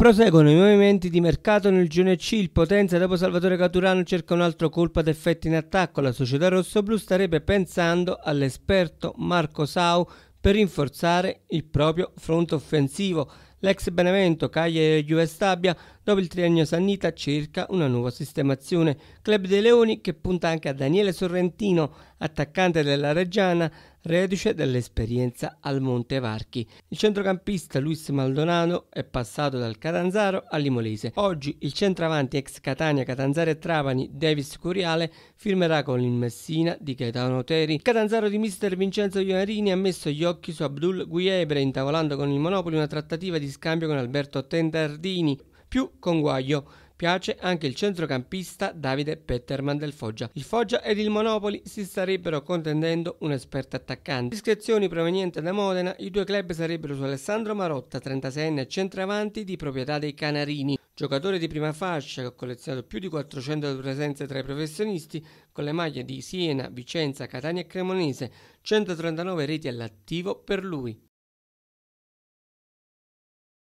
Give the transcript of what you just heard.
Proseguono i movimenti di mercato nel C, il Potenza dopo Salvatore Caturano cerca un altro colpo ad effetti in attacco, la società rossoblu starebbe pensando all'esperto Marco Sau per rinforzare il proprio fronte offensivo l'ex Benevento, Cagliari e Juve Stabia, dopo il triennio Sannita cerca una nuova sistemazione. Club dei Leoni che punta anche a Daniele Sorrentino, attaccante della Reggiana, reduce dell'esperienza al Monte Varchi. Il centrocampista Luis Maldonado è passato dal Catanzaro all'Imolese. Oggi il centravanti ex Catania, Catanzaro e Travani, Davis Curiale, firmerà con il Messina di Gaetano Teri. Il Catanzaro di mister Vincenzo Ionarini ha messo gli occhi su Abdul Guiebre, intavolando con il Monopoli una trattativa di di scambio con Alberto Tendardini, più con Guaglio. Piace anche il centrocampista Davide Petterman del Foggia. Il Foggia ed il Monopoli si starebbero contendendo un esperto attaccante. Iscrizioni provenienti da Modena, i due club sarebbero su Alessandro Marotta, 36enne centravanti di proprietà dei Canarini. Giocatore di prima fascia che ha collezionato più di 400 presenze tra i professionisti con le maglie di Siena, Vicenza, Catania e Cremonese, 139 reti all'attivo per lui.